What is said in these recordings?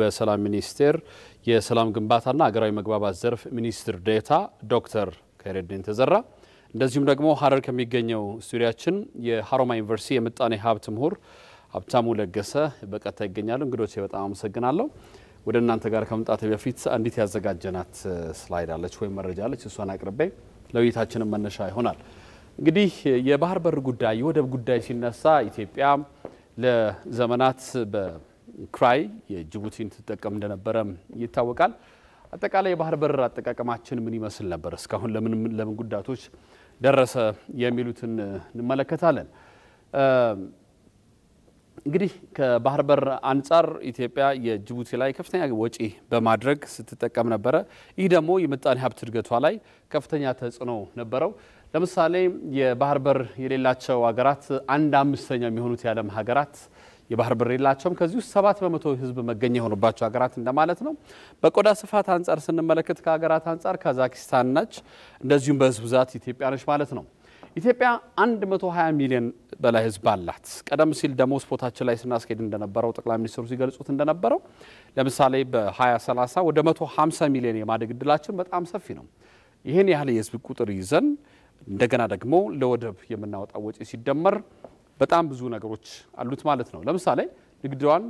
በሰላም ሚኒስቴር የሰላም ግንባታና ሀገራዊ መግባባት ዘርፍ ሚኒስትር ዴታ ዶክተር ከይረዲን ተዘራ እንደዚሁም ደግሞ ሀረር ከሚገኘው ስቱዲያችን የሀሮማ ዩኒቨርሲቲ የምጣኔ ሀብት ምሁር ሀብታሙ ለገሰ በቀጥታ ይገኛሉ። እንግዶቼ በጣም አመሰግናለሁ። ወደ እናንተ ጋር ከመምጣት በፊት አንዲት ያዘጋጀናት ስላይድ አለች ወይም መረጃ አለች። እሷን አቅርቤ ለውይይታችንም መነሻ ይሆናል። እንግዲህ የባህር በር ጉዳይ፣ የወደብ ጉዳይ ሲነሳ ኢትዮጵያ ለዘመናት ክራይ የጅቡቲን ትጠቀም እንደነበረ ይታወቃል። አጠቃላይ የባህር በር አጠቃቀማችን ምን ይመስል ነበር፣ እስካሁን ለምን ጉዳቶች ደረሰ የሚሉትን እንመለከታለን። እንግዲህ ከባህር በር አንጻር ኢትዮጵያ የጅቡቲ ላይ ከፍተኛ ወጪ በማድረግ ስትጠቀም ነበረ። ይህ ደግሞ የምጣኔ ሀብት እድገቷ ላይ ከፍተኛ ተጽዕኖ ነበረው። ለምሳሌ የባህር በር የሌላቸው ሀገራት አንድ አምስተኛ የሚሆኑት የዓለም ሀገራት የባህር በር የላቸውም። ከዚህ ውስጥ ሰባት በመቶ ህዝብ መገኛ የሆኑባቸው ሀገራት እንደማለት ነው። በቆዳ ስፋት አንጻር ስንመለከት ከሀገራት አንጻር ካዛኪስታን ነች፣ እንደዚሁም በህዝብ ብዛት ኢትዮጵያ ነች ማለት ነው። ኢትዮጵያ 120 ሚሊዮን በላይ ህዝብ አላት። ቀደም ሲል ደሞዝ ስፖታችን ላይ ስናስኬድ እንደነበረው ጠቅላይ ሚኒስትሩ ሲገልጹት እንደነበረው ለምሳሌ በ2030 ወደ 150 ሚሊዮን የማደግ እድላችን በጣም ሰፊ ነው። ይህን ያህል የህዝብ ቁጥር ይዘን እንደገና ደግሞ ለወደብ የምናወጣው ወጪ ሲደመር በጣም ብዙ ነገሮች አሉት ማለት ነው። ለምሳሌ ንግድዋን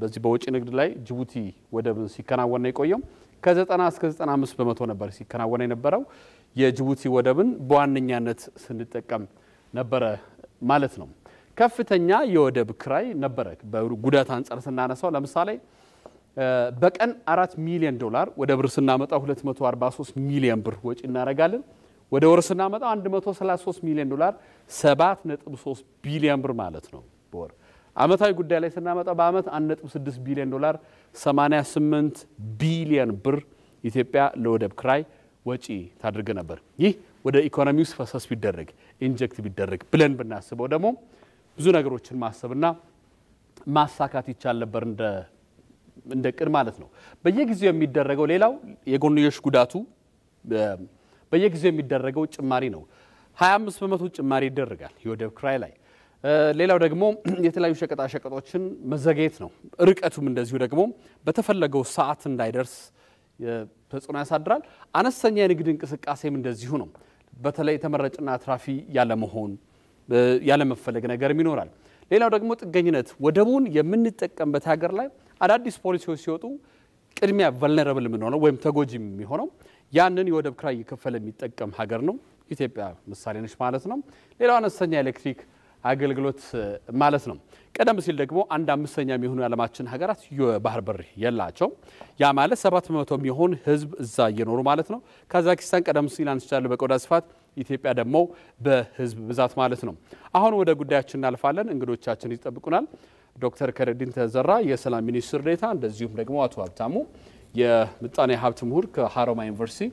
በዚህ በውጭ ንግድ ላይ ጅቡቲ ወደብን ሲከናወን የቆየው ከ90 እስከ 95 በመቶ ነበር ሲከናወን የነበረው። የጅቡቲ ወደብን በዋነኛነት ስንጠቀም ነበረ ማለት ነው። ከፍተኛ የወደብ ክራይ ነበረ። በጉዳት አንጻር ስናነሳው ለምሳሌ በቀን አራት ሚሊዮን ዶላር ወደ ብር ስናመጣ 243 ሚሊዮን ብር ወጪ እናደርጋለን። ወደ ወር ስናመጣ 133 ሚሊዮን ዶላር 7.3 ቢሊዮን ብር ማለት ነው በወር። አመታዊ ጉዳይ ላይ ስናመጣ በአመት 1.6 ቢሊዮን ዶላር 88 ቢሊዮን ብር ኢትዮጵያ ለወደብ ክራይ ወጪ ታድርግ ነበር። ይህ ወደ ኢኮኖሚ ውስጥ ፈሰስ ቢደረግ ኢንጀክት ቢደረግ ብለን ብናስበው ደግሞ ብዙ ነገሮችን ማሰብና ማሳካት ይቻል ነበር እንደ ቅድ ማለት ነው። በየጊዜው የሚደረገው ሌላው የጎንዮሽ ጉዳቱ በየጊዜው የሚደረገው ጭማሪ ነው። 25 በመቶ ጭማሪ ይደረጋል የወደብ ክራይ ላይ። ሌላው ደግሞ የተለያዩ ሸቀጣ ሸቀጦችን መዘግየት ነው። ርቀቱም እንደዚሁ ደግሞ በተፈለገው ሰዓት እንዳይደርስ ተጽዕኖ ያሳድራል። አነስተኛ የንግድ እንቅስቃሴም እንደዚሁ ነው። በተለይ ተመራጭና አትራፊ ያለመሆን ያለመፈለግ ነገርም ይኖራል። ሌላው ደግሞ ጥገኝነት፣ ወደቡን የምንጠቀምበት ሀገር ላይ አዳዲስ ፖሊሲዎች ሲወጡ ቅድሚያ ቨልነረብል የምንሆነው ወይም ተጎጂ የሚሆነው ያንን የወደብ ክራይ እየከፈለ የሚጠቀም ሀገር ነው ኢትዮጵያ ምሳሌ ነች ማለት ነው። ሌላው አነስተኛ ኤሌክትሪክ አገልግሎት ማለት ነው። ቀደም ሲል ደግሞ አንድ አምስተኛ የሚሆኑ የዓለማችን ሀገራት የባህር በር የላቸው። ያ ማለት ሰባት የሚሆን ህዝብ እዛ እየኖሩ ማለት ነው። ካዛኪስታን ቀደም ሲል አንስቻለሁ በቆዳ ስፋት፣ ኢትዮጵያ ደግሞ በህዝብ ብዛት ማለት ነው። አሁን ወደ ጉዳያችን እናልፋለን። እንግዶቻችን ይጠብቁናል። ዶክተር ከረዲን ተዘራ የሰላም ሚኒስትር ዴኤታ፣ እንደዚሁም ደግሞ አቶ ሀብታሙ የምጣኔ ሀብት ምሁር ከሀረማ ዩኒቨርሲቲ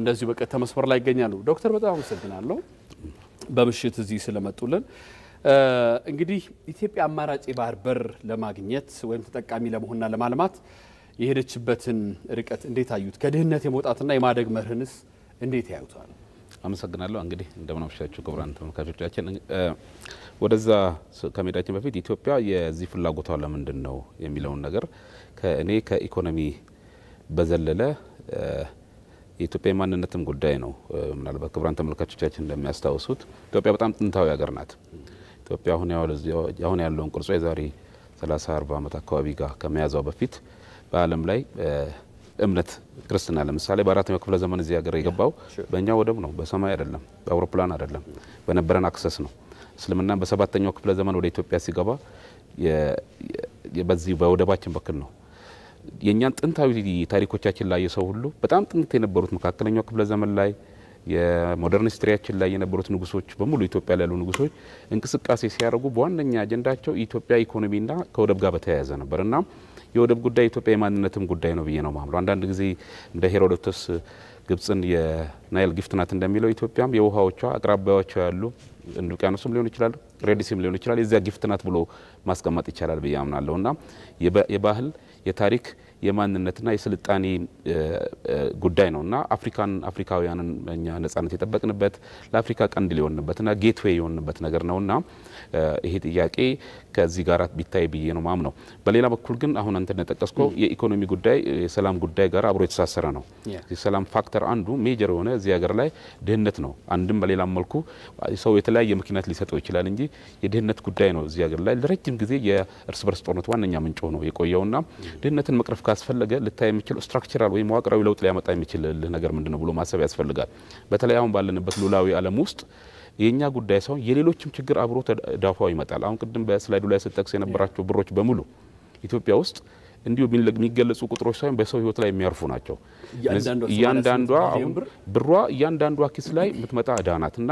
እንደዚሁ በቀጥታ መስመር ላይ ይገኛሉ። ዶክተር በጣም አመሰግናለሁ በምሽት እዚህ ስለመጡልን። እንግዲህ ኢትዮጵያ አማራጭ የባህር በር ለማግኘት ወይም ተጠቃሚ ለመሆንና ለማልማት የሄደችበትን ርቀት እንዴት አዩት? ከድህነት የመውጣትና የማደግ መርህንስ እንዴት ያዩታል? አመሰግናለሁ። እንግዲህ እንደምን ክቡራን ተመልካቾቻችን። ወደዛ ከመሄዳችን በፊት ኢትዮጵያ የዚህ ፍላጎቷ ለምንድን ነው የሚለውን ነገር ከእኔ ከኢኮኖሚ በዘለለ የኢትዮጵያ የማንነትም ጉዳይ ነው። ምናልባት ክቡራን ተመልካቾቻችን እንደሚያስታውሱት ኢትዮጵያ በጣም ጥንታዊ ሀገር ናት። ኢትዮጵያ አሁን ያለውን ቅርጿ የዛሬ 30 40 ዓመት አካባቢ ጋር ከመያዟ በፊት በዓለም ላይ እምነት ክርስትና ለምሳሌ በአራተኛው ክፍለ ዘመን እዚህ ሀገር የገባው በእኛ ወደብ ነው። በሰማይ አይደለም፣ በአውሮፕላን አይደለም፣ በነበረን አክሰስ ነው። እስልምና በሰባተኛው ክፍለ ዘመን ወደ ኢትዮጵያ ሲገባ በዚህ በወደባችን በኩል ነው የእኛን ጥንታዊ ታሪኮቻችን ላይ የሰው ሁሉ በጣም ጥንት የነበሩት መካከለኛው ክፍለ ዘመን ላይ የሞደርን ስትሪያችን ላይ የነበሩት ንጉሶች በሙሉ ኢትዮጵያ ላይ ያሉ ንጉሶች እንቅስቃሴ ሲያደርጉ በዋነኛ አጀንዳቸው ኢትዮጵያ ኢኮኖሚና ከወደብ ጋር በተያያዘ ነበር እና የወደብ ጉዳይ የኢትዮጵያ የማንነትም ጉዳይ ነው ብዬ ነው ማምነው። አንዳንድ ጊዜ እንደ ሄሮዶቶስ ግብፅን የናይል ጊፍት ናት እንደሚለው ኢትዮጵያም የውሃዎቿ አቅራቢያዎቿ ያሉ ውቅያኖስም ሊሆን ይችላል፣ ሬዲስም ሊሆን ይችላል የዚያ ጊፍት ናት ብሎ ማስቀመጥ ይቻላል ብዬ አምናለሁ እና የባህል ये तारीख የማንነትና የስልጣኔ ጉዳይ ነው እና አፍሪካን አፍሪካውያንን እኛ ነጻነት የጠበቅንበት ለአፍሪካ ቀንድ የሆንንበትና ጌትዌይ የሆንንበት ነገር ነው እና ይሄ ጥያቄ ከዚህ ጋር ቢታይ ብዬ ነው ማም ነው። በሌላ በኩል ግን አሁን አንተ እንደጠቀስከው የኢኮኖሚ ጉዳይ የሰላም ጉዳይ ጋር አብሮ የተሳሰረ ነው። የሰላም ፋክተር አንዱ ሜጀር የሆነ እዚህ ሀገር ላይ ድህነት ነው። አንድም በሌላም መልኩ ሰው የተለያየ ምክንያት ሊሰጠው ይችላል እንጂ የድህነት ጉዳይ ነው እዚህ ሀገር ላይ ለረጅም ጊዜ የእርስ በርስ ጦርነት ዋነኛ ምንጭ ሆኖ የቆየውና ድህነትን መቅረፍ ካስፈለገ ልታይ የሚችል ስትራክቸራል ወይም መዋቅራዊ ለውጥ ሊያመጣ የሚችል ነገር ምንድን ነው ብሎ ማሰብ ያስፈልጋል። በተለይ አሁን ባለንበት ሉላዊ ዓለም ውስጥ የእኛ ጉዳይ ሳይሆን የሌሎችም ችግር አብሮ ተዳፋው ይመጣል። አሁን ቅድም በስላይዱ ላይ ስጠቅስ የነበራቸው ብሮች በሙሉ ኢትዮጵያ ውስጥ እንዲሁ የሚገለጹ ቁጥሮች ሳይሆን በሰው ህይወት ላይ የሚያርፉ ናቸው። እያንዳንዷ አሁን ብሯ እያንዳንዷ ኪስ ላይ የምትመጣ እዳ ናት እና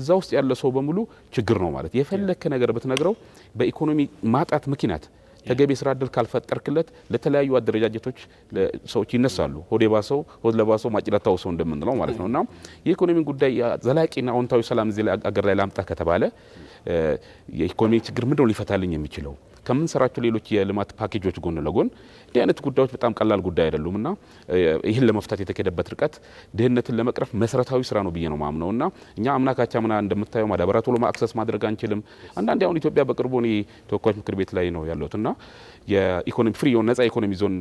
እዛ ውስጥ ያለ ሰው በሙሉ ችግር ነው ማለት የፈለከ ነገር ብትነግረው በኢኮኖሚ ማጣት ምክንያት ተገቢ ስራ እድል ካልፈጠርክለት ለተለያዩ አደረጃጀቶች ሰዎች ይነሳሉ። ሆድ የባሰው ሆድ ለባሰው ማጭላታ ሰው እንደምንለው ማለት ነው እና የኢኮኖሚን ጉዳይ ዘላቂና አዎንታዊ ሰላም እዚህ አገር ላይ ላምጣ ከተባለ የኢኮኖሚ ችግር ምንድነው ሊፈታልኝ የሚችለው ከምንሰራቸው ሌሎች የልማት ፓኬጆች ጎን ለጎን እንዲህ አይነት ጉዳዮች በጣም ቀላል ጉዳይ አይደሉም እና ይህን ለመፍታት የተካሄደበት ርቀት ድህነትን ለመቅረፍ መሰረታዊ ስራ ነው ብዬ ነው ማምነው እና እኛ አምና ምና እንደምታየው ማዳበሪያ ቶሎ ማክሰስ ማድረግ አንችልም። አንዳንዴ አሁን ኢትዮጵያ በቅርቡ እኔ ተወካዮች ምክር ቤት ላይ ነው ያለሁት እና የኢኮኖሚ ፍሪ የሆነ ነጻ ኢኮኖሚ ዞን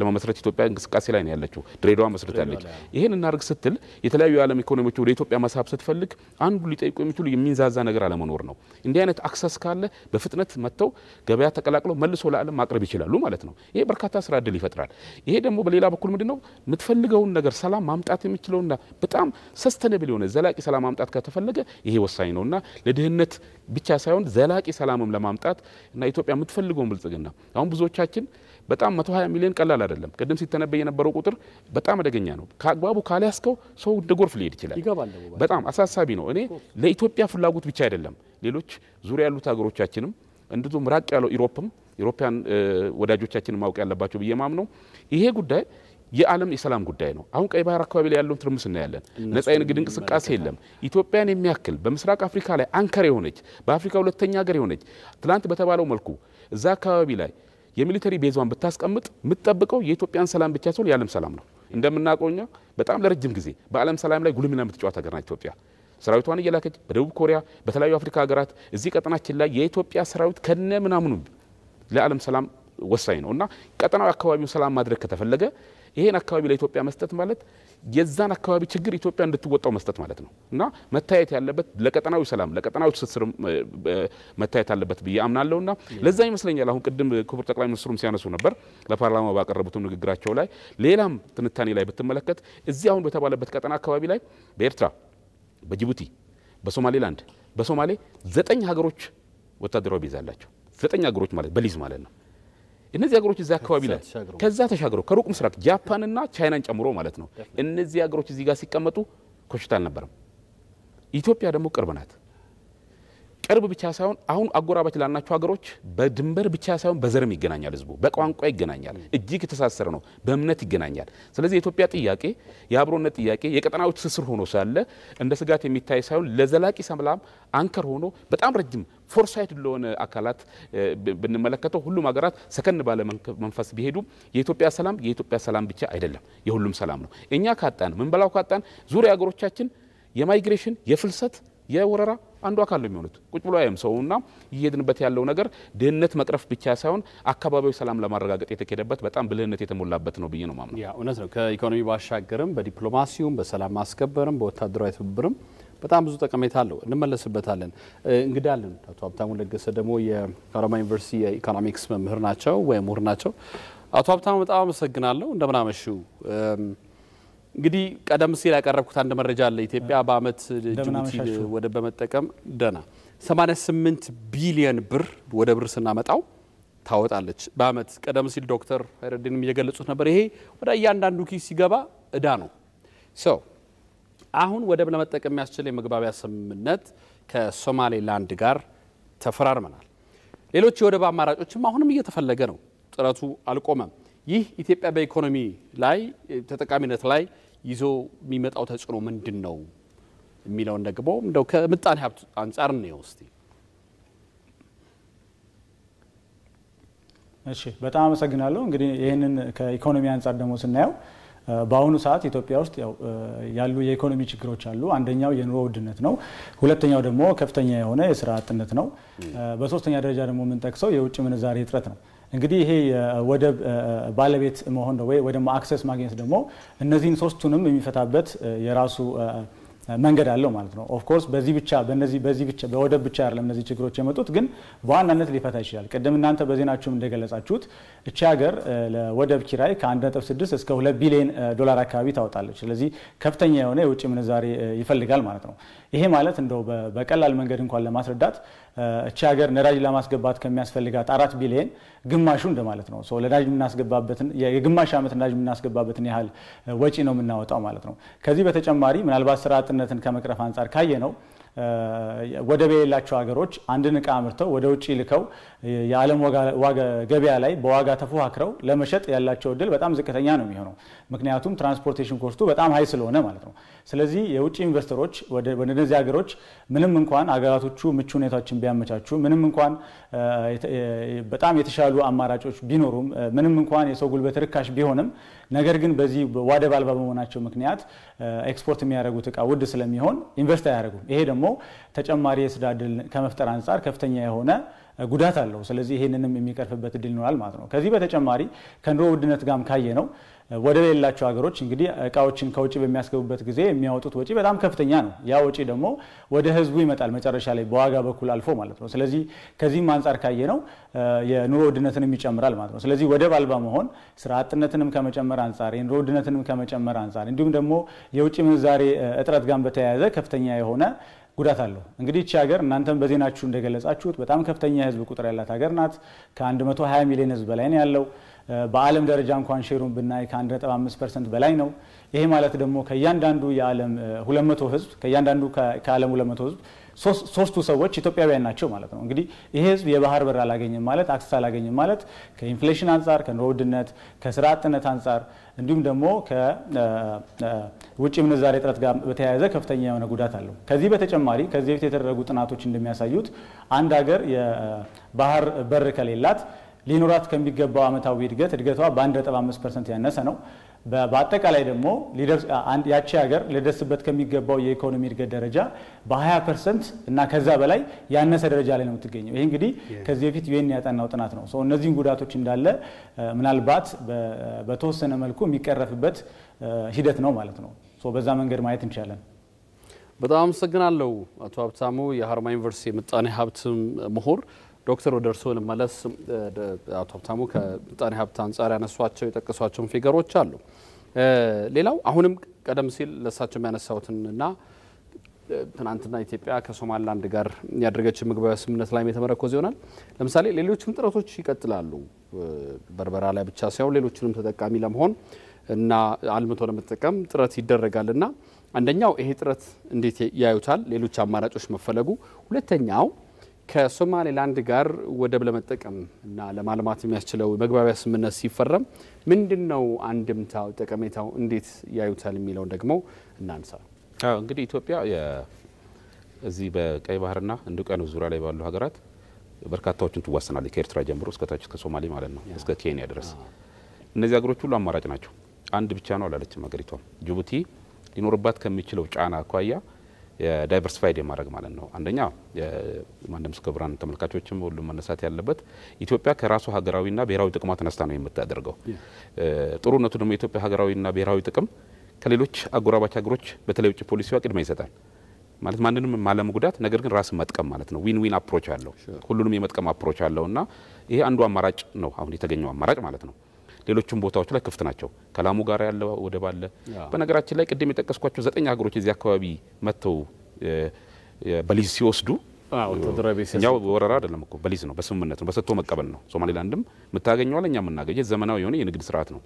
ለመመስረት ኢትዮጵያ እንቅስቃሴ ላይ ነው ያለችው። ድሬዳዋ መስርታለች። ይህን እናርግ ስትል የተለያዩ የዓለም ኢኮኖሚዎች ወደ ኢትዮጵያ ማሳብ ስትፈልግ አንዱ ሊጠይቁ የሚችሉ የሚንዛዛ ነገር አለመኖር ነው። እንዲህ አይነት አክሰስ ካለ በፍጥነት መጥተው ገበያ ተቀላቅለው መልሶ ለዓለም ማቅረብ ይችላሉ ማለት ነው። ይሄ በርካታ ስራ እድል ይፈጥራል። ይሄ ደግሞ በሌላ በኩል ምንድን ነው የምትፈልገውን ነገር ሰላም ማምጣት የምችለውና በጣም ሰስተነብል የሆነ ዘላቂ ሰላም ማምጣት ከተፈለገ ይሄ ወሳኝ እና ለድህነት ብቻ ሳይሆን ዘላቂ ሰላምም ለማምጣት እና ኢትዮጵያ የምትፈልገውን ብልጽግና አሁን ብዙዎቻችን በጣም 120 ሚሊዮን ቀላል አይደለም። ቅድም ሲተነበይ የነበረው ቁጥር በጣም አደገኛ ነው። ከአግባቡ ካልያዝከው ሰው እንደ ጎርፍ ሊሄድ ይችላል። በጣም አሳሳቢ ነው። እኔ ለኢትዮጵያ ፍላጎት ብቻ አይደለም ሌሎች ዙሪያ ያሉት ሀገሮቻችንም እንዲሁም ራቅ ያለው ኢሮፕም ኢሮፓያን ወዳጆቻችን ማወቅ ያለባቸው ብዬ ማምነው ይሄ ጉዳይ የዓለም የሰላም ጉዳይ ነው። አሁን ቀይ ባህር አካባቢ ላይ ያለውን ትርምስ እናያለን። ነጻ የንግድ እንቅስቃሴ የለም። ኢትዮጵያን የሚያክል በምስራቅ አፍሪካ ላይ አንከር የሆነች በአፍሪካ ሁለተኛ ሀገር የሆነች ትላንት በተባለው መልኩ እዛ አካባቢ ላይ የሚሊተሪ ቤዟን ብታስቀምጥ የምትጠብቀው የኢትዮጵያን ሰላም ብቻ ሲሆን የዓለም ሰላም ነው። እንደምናውቀው እኛ በጣም ለረጅም ጊዜ በዓለም ሰላም ላይ ጉልሚና የምትጫወት ሀገር ናት ኢትዮጵያ። ሰራዊቷን እየላከች በደቡብ ኮሪያ፣ በተለያዩ አፍሪካ ሀገራት እዚህ ቀጠናችን ላይ የኢትዮጵያ ሰራዊት ከነ ምናምኑ ለዓለም ሰላም ወሳኝ ነው እና ቀጠናዊ አካባቢው ሰላም ማድረግ ከተፈለገ ይሄን አካባቢ ለኢትዮጵያ መስጠት ማለት የዛን አካባቢ ችግር ኢትዮጵያ እንድትወጣው መስጠት ማለት ነው እና መታየት ያለበት ለቀጠናዊ ሰላም ለቀጠናዊ ትስስር መታየት አለበት ብዬ አምናለሁ እና ለዛ ይመስለኛል አሁን ቅድም ክቡር ጠቅላይ ሚኒስትሩም ሲያነሱ ነበር ለፓርላማ ባቀረቡትም ንግግራቸው ላይ ሌላም ትንታኔ ላይ ብትመለከት እዚህ አሁን በተባለበት ቀጠና አካባቢ ላይ በኤርትራ በጅቡቲ፣ በሶማሌላንድ፣ በሶማሌ ዘጠኝ ሀገሮች ወታደራዊ ቤዛ አላቸው። ዘጠኝ ሀገሮች ማለት በሊዝ ማለት ነው። እነዚህ ሀገሮች እዚህ አካባቢ ላይ ከዛ ተሻግረው ከሩቅ ምስራቅ ጃፓንና ቻይናን ጨምሮ ማለት ነው። እነዚህ ሀገሮች እዚህ ጋር ሲቀመጡ ኮሽታ አልነበረም። ኢትዮጵያ ደግሞ ቅርብ ናት። ቅርብ ብቻ ሳይሆን አሁን አጎራባች ላልናቸው ሀገሮች በድንበር ብቻ ሳይሆን በዘርም ይገናኛል። ህዝቡ በቋንቋ ይገናኛል። እጅግ የተሳሰረ ነው። በእምነት ይገናኛል። ስለዚህ የኢትዮጵያ ጥያቄ የአብሮነት ጥያቄ የቀጠናዊ ትስስር ሆኖ ሳለ እንደ ስጋት የሚታይ ሳይሆን ለዘላቂ ሰላም አንከር ሆኖ በጣም ረጅም ፎርሳይት ለሆነ አካላት ብንመለከተው ሁሉም ሀገራት ሰከን ባለ መንፈስ ቢሄዱ የኢትዮጵያ ሰላም የኢትዮጵያ ሰላም ብቻ አይደለም፣ የሁሉም ሰላም ነው። እኛ ካጣን ምንበላው ካጣን ዙሪያ ሀገሮቻችን የማይግሬሽን የፍልሰት የወረራ አንዱ አካል ነው የሚሆኑት። ቁጭ ብሎ አይም ሰውና እየሄድንበት ያለው ነገር ድህነት መቅረፍ ብቻ ሳይሆን አካባቢያዊ ሰላም ለማረጋገጥ የተካሄደበት በጣም ብልህነት የተሞላበት ነው ብዬ ነው ማምነው። ያ እውነት ነው። ከኢኮኖሚ ባሻገርም በዲፕሎማሲውም በሰላም ማስከበርም በወታደራዊ ትብብርም በጣም ብዙ ጠቀሜታ አለው። እንመለስበታለን። እንግዳለን አቶ ሀብታሙ ለገሰ ደግሞ የሀረማያ ዩኒቨርሲቲ የኢኮኖሚክስ መምህር ናቸው ወይም ምሁር ናቸው። አቶ ሀብታሙ በጣም አመሰግናለሁ። እንደምን አመሹ? እንግዲህ ቀደም ሲል ያቀረብኩት አንድ መረጃ አለ። ኢትዮጵያ በአመት ጅቡቲ ወደብ በመጠቀም ደና 88 ቢሊዮን ብር ወደ ብር ስናመጣው ታወጣለች በአመት ቀደም ሲል ዶክተር ሀይረዲንም እየገለጹት ነበር። ይሄ ወደ እያንዳንዱ ኪስ ሲገባ እዳ ነው። ሰው አሁን ወደብ ለመጠቀም የሚያስችል የመግባቢያ ስምምነት ከሶማሌ ላንድ ጋር ተፈራርመናል። ሌሎች የወደብ አማራጮችም አሁንም እየተፈለገ ነው። ጥረቱ አልቆመም። ይህ ኢትዮጵያ በኢኮኖሚ ላይ ተጠቃሚነት ላይ ይዞ የሚመጣው ተጽዕኖ ምንድን ነው የሚለውን ደግሞ እንደው ከምጣኔ ሀብት አንጻር እንየው እስቲ። እሺ፣ በጣም አመሰግናለሁ። እንግዲህ ይህንን ከኢኮኖሚ አንጻር ደግሞ ስናየው በአሁኑ ሰዓት ኢትዮጵያ ውስጥ ያሉ የኢኮኖሚ ችግሮች አሉ። አንደኛው የኑሮ ውድነት ነው። ሁለተኛው ደግሞ ከፍተኛ የሆነ የስራ አጥነት ነው። በሶስተኛ ደረጃ ደግሞ የምንጠቅሰው የውጭ ምንዛሬ እጥረት ነው። እንግዲህ ይሄ ወደብ ባለቤት መሆን ወይ ደግሞ አክሰስ ማግኘት ደግሞ እነዚህን ሶስቱንም የሚፈታበት የራሱ መንገድ አለው ማለት ነው። ኦፍኮርስ በዚህ ብቻ በነዚህ በዚህ ብቻ በወደብ ብቻ አይደለም እነዚህ ችግሮች የመጡት ግን በዋናነት ሊፈታ ይችላል። ቅድም እናንተ በዜናችሁም እንደገለጻችሁት እቺ ሀገር ለወደብ ኪራይ ከ1.6 እስከ 2 ቢሊዮን ዶላር አካባቢ ታወጣለች። ስለዚህ ከፍተኛ የሆነ የውጭ ምንዛሬ ይፈልጋል ማለት ነው። ይሄ ማለት እንደው በቀላል መንገድ እንኳን ለማስረዳት እቺ ሀገር ነዳጅ ለማስገባት ከሚያስፈልጋት አራት ቢሊየን ግማሹ እንደማለት ነው። ነዳጅ የምናስገባበትን የግማሽ ዓመት ነዳጅ የምናስገባበትን ያህል ወጪ ነው የምናወጣው ማለት ነው። ከዚህ በተጨማሪ ምናልባት ስራ አጥነትን ከመቅረፍ አንጻር ካየ ነው ወደብ የሌላቸው ሀገሮች አንድን እቃ አምርተው ወደ ውጭ ልከው የዓለም ገበያ ላይ በዋጋ ተፎካክረው ለመሸጥ ያላቸው እድል በጣም ዝቅተኛ ነው የሚሆነው። ምክንያቱም ትራንስፖርቴሽን ኮስቱ በጣም ሀይ ስለሆነ ማለት ነው። ስለዚህ የውጭ ኢንቨስተሮች ወደ እነዚህ ሀገሮች ምንም እንኳን ሀገራቶቹ ምቹ ሁኔታዎችን ቢያመቻቹ፣ ምንም እንኳን በጣም የተሻሉ አማራጮች ቢኖሩም፣ ምንም እንኳን የሰው ጉልበት ርካሽ ቢሆንም ነገር ግን በዚህ ዋደብ አልባ በመሆናቸው ምክንያት ኤክስፖርት የሚያደርጉት እቃ ውድ ስለሚሆን ኢንቨስት አያደርጉም። ይሄ ደግሞ ተጨማሪ የስራ እድል ከመፍጠር አንጻር ከፍተኛ የሆነ ጉዳት አለው። ስለዚህ ይህንንም የሚቀርፍበት እድል ይኖራል ማለት ነው። ከዚህ በተጨማሪ ከኑሮ ውድነት ጋርም ካየ ነው ወደ ሌላቸው ሀገሮች እንግዲህ እቃዎችን ከውጭ በሚያስገቡበት ጊዜ የሚያወጡት ወጪ በጣም ከፍተኛ ነው። ያ ወጪ ደግሞ ወደ ህዝቡ ይመጣል መጨረሻ ላይ በዋጋ በኩል አልፎ ማለት ነው። ስለዚህ ከዚህም አንጻር ካየ ነው የኑሮ ውድነትንም ይጨምራል ማለት ነው። ስለዚህ ወደብ አልባ መሆን ስራ አጥነትንም ከመጨመር አንጻር የኑሮ ውድነትንም ከመጨመር አንጻር እንዲሁም ደግሞ የውጭ ምንዛሬ እጥረት ጋር በተያያዘ ከፍተኛ የሆነ ጉዳት አለው። እንግዲህ እቺ ሀገር እናንተም በዜናችሁ እንደገለጻችሁት በጣም ከፍተኛ የህዝብ ቁጥር ያላት ሀገር ናት። ከ120 ሚሊዮን ህዝብ በላይ ነው ያለው። በዓለም ደረጃ እንኳን ሼሩን ብናይ ከ1.5 ፐርሰንት በላይ ነው። ይሄ ማለት ደግሞ ከእያንዳንዱ የዓለም 200 ህዝብ ከእያንዳንዱ ከዓለም 200 ህዝብ ሶስቱ ሰዎች ኢትዮጵያውያን ናቸው ማለት ነው። እንግዲህ ይሄ ህዝብ የባህር በር አላገኝም ማለት አክሰስ አላገኝም ማለት ከኢንፍሌሽን አንጻር፣ ከኑሮ ውድነት፣ ከስራ አጥነት አንጻር እንዲሁም ደግሞ ከውጭ ምንዛሬ እጥረት ጋር በተያያዘ ከፍተኛ የሆነ ጉዳት አለው። ከዚህ በተጨማሪ ከዚህ በፊት የተደረጉ ጥናቶች እንደሚያሳዩት አንድ ሀገር የባህር በር ከሌላት ሊኖራት ከሚገባው ዓመታዊ እድገት እድገቷ በ1.5 ፐርሰንት ያነሰ ነው። በአጠቃላይ ደግሞ ያቺ ሀገር ሊደርስበት ከሚገባው የኢኮኖሚ እድገት ደረጃ በ20 ፐርሰንት እና ከዛ በላይ ያነሰ ደረጃ ላይ ነው የምትገኘው። ይህ እንግዲህ ከዚህ በፊት ዩኤን ያጠናው ጥናት ነው። እነዚህን ጉዳቶች እንዳለ ምናልባት በተወሰነ መልኩ የሚቀረፍበት ሂደት ነው ማለት ነው። በዛ መንገድ ማየት እንችላለን። በጣም አመሰግናለሁ አቶ ሀብታሙ የሀርማያ ዩኒቨርሲቲ የምጣኔ ሀብት ምሁር ዶክተር ወደ እርስዎ ልመለስ። አቶ ሀብታሙ ከምጣኔ ሀብት አንጻር ያነሷቸው የጠቀሷቸውን ፊገሮች አሉ። ሌላው አሁንም ቀደም ሲል ለእሳቸው የሚያነሳሁትንና ትናንትና ኢትዮጵያ ከሶማሊላንድ ጋር ያደረገች ምግባዊ ስምምነት ላይም የተመረኮዝ ይሆናል። ለምሳሌ ሌሎችም ጥረቶች ይቀጥላሉ። በርበራ ላይ ብቻ ሳይሆን ሌሎችንም ተጠቃሚ ለመሆን እና አልምቶ ለመጠቀም ጥረት ይደረጋል እና አንደኛው ይሄ ጥረት እንዴት ያዩታል? ሌሎች አማራጮች መፈለጉ። ሁለተኛው ከሶማሌላንድ ጋር ወደብ ለመጠቀም እና ለማልማት የሚያስችለው መግባቢያ ስምምነት ሲፈረም ምንድን ነው አንድምታው፣ ጠቀሜታው እንዴት ያዩታል የሚለውን ደግሞ እናንሳ። እንግዲህ ኢትዮጵያ እዚህ በቀይ ባህርና ህንድ ውቅያኖስ ዙሪያ ላይ ባሉ ሀገራት በርካታዎችን ትዋሰናለች። ከኤርትራ ጀምሮ እስከታች እስከ ሶማሌ ማለት ነው፣ እስከ ኬንያ ድረስ። እነዚህ ሀገሮች ሁሉ አማራጭ ናቸው። አንድ ብቻ ነው አላለችም ሀገሪቷ። ጅቡቲ ሊኖርባት ከሚችለው ጫና አኳያ የዳይቨርሲፋይድ የማድረግ ማለት ነው። አንደኛ ማንም ክቡራን ተመልካቾችም ሁሉም መነሳት ያለበት ኢትዮጵያ ከራሱ ሀገራዊና ብሔራዊ ጥቅሟ ተነስታ ነው የምታደርገው። ጥሩነቱ ደግሞ የኢትዮጵያ ሀገራዊና ብሔራዊ ጥቅም ከሌሎች አጎራባች ሀገሮች በተለይ ውጭ ፖሊሲዋ ቅድሚያ ይሰጣል። ማለት ማንንም ማለመጉዳት ነገር ግን ራስን መጥቀም ማለት ነው። ዊን ዊን አፕሮች አለው፣ ሁሉንም የመጥቀም አፕሮች አለው እና ይሄ አንዱ አማራጭ ነው፣ አሁን የተገኘው አማራጭ ማለት ነው። ሌሎችም ቦታዎች ላይ ክፍት ናቸው። ከላሙ ጋር ያለ ወደብ አለ። በነገራችን ላይ ቅድም የጠቀስኳቸው ዘጠኝ ሀገሮች እዚህ አካባቢ መጥተው በሊዝ ሲወስዱ እኛው ወረራ አይደለም እኮ በሊዝ ነው፣ በስምምነት ነው፣ በሰጥቶ መቀበል ነው። ሶማሌላንድም የምታገኘው እኛ የምናገኘ ዘመናዊ የሆነ የንግድ ስርዓት ነው።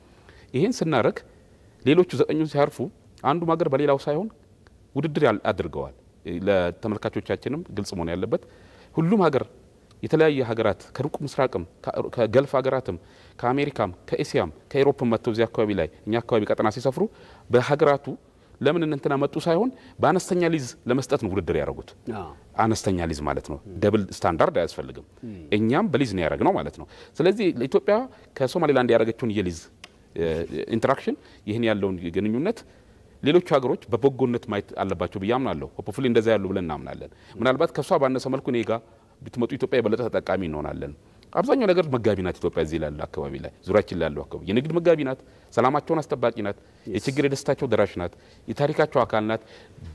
ይህን ስናረግ ሌሎቹ ዘጠኙ ሲያርፉ አንዱ ሀገር በሌላው ሳይሆን ውድድር አድርገዋል። ለተመልካቾቻችንም ግልጽ መሆን ያለበት ሁሉም ሀገር የተለያየ ሀገራት ከሩቅ ምስራቅም ከገልፍ ሀገራትም ከአሜሪካም ከኤስያም ከኤሮፕም መጥተው እዚህ አካባቢ ላይ እኛ አካባቢ ቀጠና ሲሰፍሩ በሀገራቱ ለምን እንትና መጡ ሳይሆን በአነስተኛ ሊዝ ለመስጠት ነው ውድድር ያደረጉት። አነስተኛ ሊዝ ማለት ነው። ደብል ስታንዳርድ አያስፈልግም። እኛም በሊዝ ነው ያደረግነው ማለት ነው። ስለዚህ ኢትዮጵያ ከሶማሌላንድ ያደረገችውን የሊዝ ኢንተራክሽን ይህን ያለውን ግንኙነት ሌሎቹ ሀገሮች በበጎነት ማየት አለባቸው ብዬ አምናለሁ። ሆፕፉሊ እንደዛ ያሉ ብለን እናምናለን። ምናልባት ከእሷ ባነሰ መልኩ እኔ ጋር ብትመጡ ኢትዮጵያ የበለጠ ተጠቃሚ እንሆናለን። አብዛኛው ነገር መጋቢ ናት ኢትዮጵያ እዚህ ላለ አካባቢ ላይ ዙሪያችን ላለው አካባቢ የንግድ መጋቢ ናት፣ ሰላማቸውን አስጠባቂ ናት፣ የችግር የደስታቸው ደራሽ ናት፣ የታሪካቸው አካል ናት።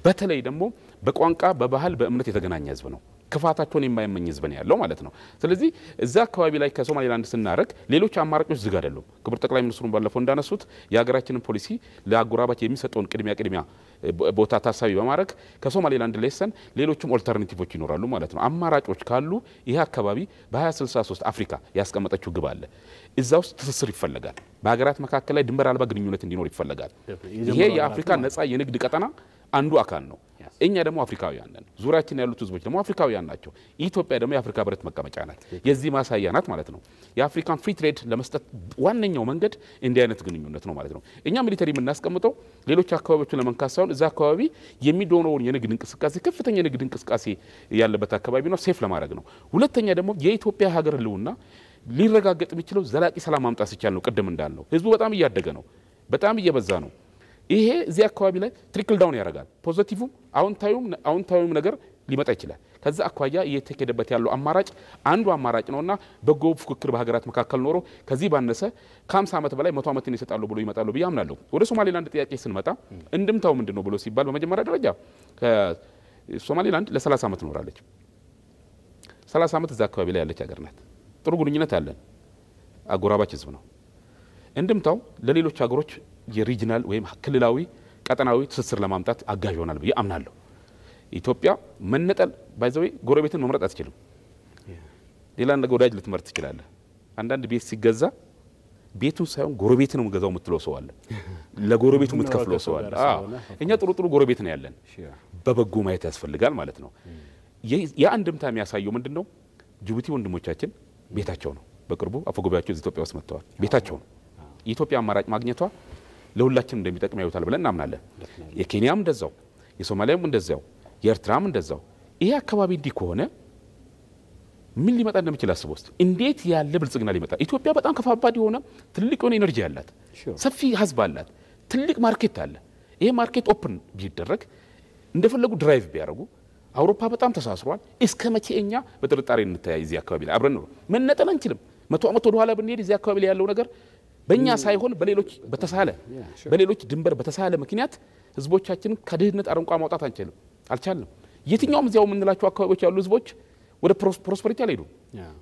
በተለይ ደግሞ በቋንቋ በባህል በእምነት የተገናኘ ህዝብ ነው። ክፋታቸውን የማይመኝ ህዝብ ነው ያለው ማለት ነው። ስለዚህ እዛ አካባቢ ላይ ከሶማሌላንድ ስናረግ ሌሎች አማራጮች ዝግ አይደሉም። ክቡር ጠቅላይ ሚኒስትሩን ባለፈው እንዳነሱት የሀገራችንን ፖሊሲ ለአጎራባች የሚሰጠውን ቅድሚያ ቅድሚያ ቦታ ታሳቢ በማድረግ ከሶማሌላንድ ሌሰን ሌሎችም ኦልተርኔቲቮች ይኖራሉ ማለት ነው። አማራጮች ካሉ ይህ አካባቢ በ2063 አፍሪካ ያስቀመጠችው ግብ አለ። እዛ ውስጥ ትስስር ይፈለጋል። በሀገራት መካከል ላይ ድንበር አልባ ግንኙነት እንዲኖር ይፈለጋል። ይሄ የአፍሪካ ነጻ የንግድ ቀጠና አንዱ አካል ነው። እኛ ደግሞ አፍሪካውያን ነን። ዙሪያችን ያሉት ህዝቦች ደግሞ አፍሪካውያን ናቸው። ኢትዮጵያ ደግሞ የአፍሪካ ህብረት መቀመጫ ናት። የዚህ ማሳያ ናት ማለት ነው። የአፍሪካን ፍሪ ትሬድ ለመስጠት ዋነኛው መንገድ እንዲህ አይነት ግንኙነት ነው ማለት ነው። እኛ ሚሊተሪ የምናስቀምጠው ሌሎች አካባቢዎችን ለመንካት ሳይሆን እዛ አካባቢ የሚደሆነውን የንግድ እንቅስቃሴ ከፍተኛ የንግድ እንቅስቃሴ ያለበት አካባቢ ነው ሴፍ ለማድረግ ነው። ሁለተኛ ደግሞ የኢትዮጵያ ሀገር ህልውና ሊረጋገጥ የሚችለው ዘላቂ ሰላም ማምጣት ሲቻል ነው። ቅድም እንዳልነው ህዝቡ በጣም እያደገ ነው፣ በጣም እየበዛ ነው። ይሄ እዚህ አካባቢ ላይ ትሪክል ዳውን ያደርጋል። ፖዘቲቭም አዎንታዊም ነገር ሊመጣ ይችላል። ከዛ አኳያ እየተኬደበት ያለው አማራጭ አንዱ አማራጭ ነውና በጎ ፉክክር በሀገራት መካከል ኖሮ ከዚህ ባነሰ ከ50 ዓመት በላይ መቶ ዓመትን ይሰጣሉ ብሎ ይመጣሉ ብዬ አምናለሁ። ወደ ሶማሌላንድ ጥያቄ ስንመጣ እንድምታው ምንድን ነው ብሎ ሲባል በመጀመሪያ ደረጃ ሶማሌላንድ ለ30 ዓመት ኖራለች። 30 ዓመት እዛ አካባቢ ላይ ያለች ሀገር ናት። ጥሩ ግንኙነት አለን። አጎራባች ህዝብ ነው። እንድምታው ለሌሎች ሀገሮች የሪጅናል ወይም ክልላዊ ቀጠናዊ ትስስር ለማምጣት አጋዥ ይሆናል ብዬ አምናለሁ። ኢትዮጵያ መነጠል ባይዘዌ ጎረቤትን መምረጥ አትችልም። ሌላ ነገ ወዳጅ ልትመርጥ ትችላለህ። አንዳንድ ቤት ሲገዛ ቤቱን ሳይሆን ጎረቤት ነው ገዛው የምትለው ሰው አለ፣ ለጎረቤቱ የምትከፍለው ሰው አለ። እኛ ጥሩ ጥሩ ጎረቤት ነው ያለን፣ በበጎ ማየት ያስፈልጋል ማለት ነው። የአንድምታ የሚያሳየው ምንድን ነው? ጅቡቲ ወንድሞቻችን ቤታቸው ነው። በቅርቡ አፈጉባኤያቸው ኢትዮጵያ ውስጥ መጥተዋል። ቤታቸው ነው። የኢትዮጵያ አማራጭ ማግኘቷ ለሁላችን እንደሚጠቅም ያዩታል ብለን እናምናለን። የኬንያም እንደዛው፣ የሶማሊያም እንደዛው፣ የኤርትራም እንደዛው። ይሄ አካባቢ እንዲህ ከሆነ ምን ሊመጣ እንደሚችል አስበ ውስጥ እንዴት ያለ ብልጽግና ሊመጣ ኢትዮጵያ በጣም ከፋባድ የሆነ ትልቅ የሆነ ኤነርጂ አላት፣ ሰፊ ህዝብ አላት፣ ትልቅ ማርኬት አለ። ይሄ ማርኬት ኦፕን ቢደረግ እንደፈለጉ ድራይቭ ቢያደርጉ አውሮፓ በጣም ተሳስሯል። እስከ መቼ እኛ በጥርጣሬ እንተያይ? እዚህ አካባቢ ላይ አብረን ነው መነጠል አንችልም። መቶ ዓመት ወደኋላ ብንሄድ እዚህ አካባቢ ላይ ያለው ነገር በእኛ ሳይሆን በሌሎች በተሳለ በሌሎች ድንበር በተሳለ ምክንያት ህዝቦቻችን ከድህነት አረንቋ ማውጣት አንችልም አልቻልም። የትኛውም እዚያው የምንላቸው አካባቢዎች ያሉ ህዝቦች ወደ ፕሮስፐሪቲ አልሄዱም፣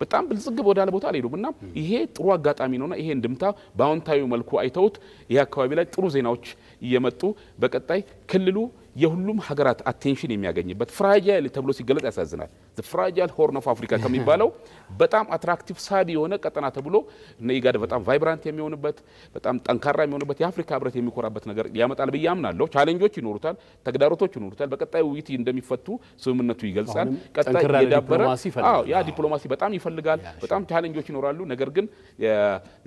በጣም ብልጽግብ ወዳለ ቦታ አልሄዱም። እና ይሄ ጥሩ አጋጣሚ ነውና ይሄ እንድምታ በአዎንታዊ መልኩ አይተውት ይህ አካባቢ ላይ ጥሩ ዜናዎች እየመጡ በቀጣይ ክልሉ የሁሉም ሀገራት አቴንሽን የሚያገኝበት ፍራጃይል ተብሎ ሲገለጽ ያሳዝናል። ፍራጃይል ሆርን ኦፍ አፍሪካ ከሚባለው በጣም አትራክቲቭ ሳቢ የሆነ ቀጠና ተብሎ እነ ኢጋድ በጣም ቫይብራንት የሚሆንበት በጣም ጠንካራ የሚሆንበት የአፍሪካ ህብረት የሚኮራበት ነገር ያመጣል ብዬ አምናለሁ። ቻሌንጆች ይኖሩታል፣ ተግዳሮቶች ይኖሩታል። በቀጣይ ውይይት እንደሚፈቱ ስምምነቱ ይገልጻል። ቀጣይ የዳበረ ያ ዲፕሎማሲ በጣም ይፈልጋል። በጣም ቻሌንጆች ይኖራሉ። ነገር ግን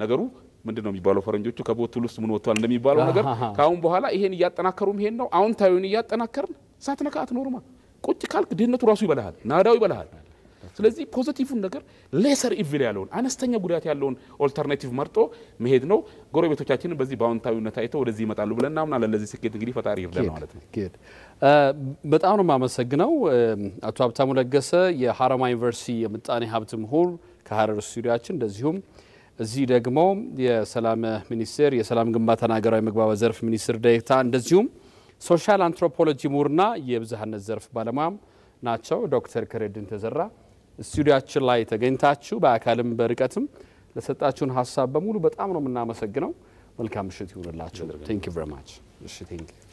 ነገሩ ምንድን ነው የሚባለው ፈረንጆቹ ከቦትል ውስጥ ምን ወጥቷል እንደሚባለው ነገር ከአሁን በኋላ ይሄን እያጠናከሩ ይሄን ነው አዎንታዊውን እያጠናከርን ሳትነካ አትኖርማ። ቁጭ ካልክ ድህነቱ ራሱ ይበልሃል፣ ናዳው ይበላሃል ስለዚህ ፖዘቲቭን ነገር ሌሰር ኢቪል ያለውን አነስተኛ ጉዳት ያለውን ኦልተርናቲቭ መርጦ መሄድ ነው። ጎረቤቶቻችንን በዚህ በአዎንታዊነት አይተው ወደዚህ ይመጣሉ ብለን እናምናለን። ለዚህ ስኬት እንግዲህ ፈጣሪ ይርዳል ማለት ነው። በጣም ነው የማመሰግነው አቶ ሀብታሙ ለገሰ የሀረማ ዩኒቨርሲቲ የምጣኔ ሀብት ምሁር ከሀረር ስቱዲያችን እንደዚሁም እዚህ ደግሞ የሰላም ሚኒስቴር የሰላም ግንባታና ሀገራዊ መግባባት ዘርፍ ሚኒስትር ዴኤታ እንደዚሁም ሶሻል አንትሮፖሎጂ ምሁርና የብዝሃነት ዘርፍ ባለሙያም ናቸው ዶክተር ክሬድን ተዘራ ስቱዲያችን ላይ ተገኝታችሁ በአካልም በርቀትም ለሰጣችሁን ሀሳብ በሙሉ በጣም ነው የምናመሰግነው። መልካም ምሽት ይሁንላችሁ። ቴንክ ዩ ቨሪ ማች። እሺ ቴንክ ዩ